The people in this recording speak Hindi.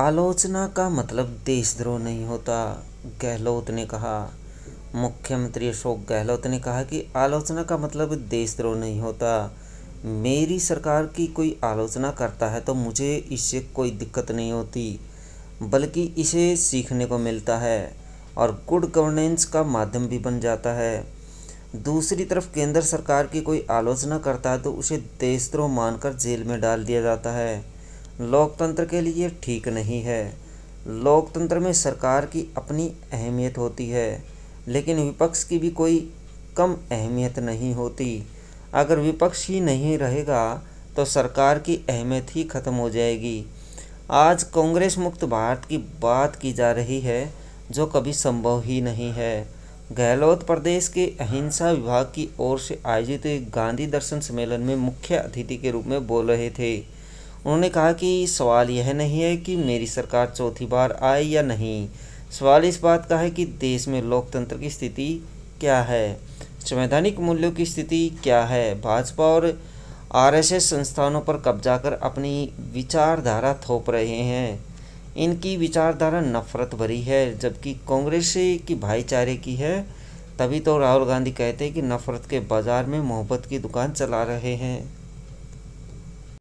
आलोचना का मतलब देशद्रोह नहीं होता गहलोत ने कहा मुख्यमंत्री अशोक गहलोत ने कहा कि आलोचना का मतलब देशद्रोह नहीं होता मेरी सरकार की कोई आलोचना करता है तो मुझे इससे कोई दिक्कत नहीं होती बल्कि इसे सीखने को मिलता है और गुड गवर्नेंस का माध्यम भी बन जाता है दूसरी तरफ केंद्र सरकार की कोई आलोचना करता है तो उसे देशद्रोह मानकर जेल में डाल दिया जाता है लोकतंत्र के लिए ठीक नहीं है लोकतंत्र में सरकार की अपनी अहमियत होती है लेकिन विपक्ष की भी कोई कम अहमियत नहीं होती अगर विपक्ष ही नहीं रहेगा तो सरकार की अहमियत ही ख़त्म हो जाएगी आज कांग्रेस मुक्त भारत की बात की जा रही है जो कभी संभव ही नहीं है गहलोत प्रदेश के अहिंसा विभाग की ओर से आयोजित गांधी दर्शन सम्मेलन में मुख्य अतिथि के रूप में बोल रहे थे उन्होंने कहा कि सवाल यह नहीं है कि मेरी सरकार चौथी बार आए या नहीं सवाल इस बात का है कि देश में लोकतंत्र की स्थिति क्या है संवैधानिक मूल्यों की स्थिति क्या है भाजपा और आरएसएस संस्थानों पर कब्जा कर अपनी विचारधारा थोप रहे हैं इनकी विचारधारा नफरत भरी है जबकि कांग्रेस की भाईचारे की है तभी तो राहुल गांधी कहते हैं कि नफरत के बाज़ार में मोहब्बत की दुकान चला रहे हैं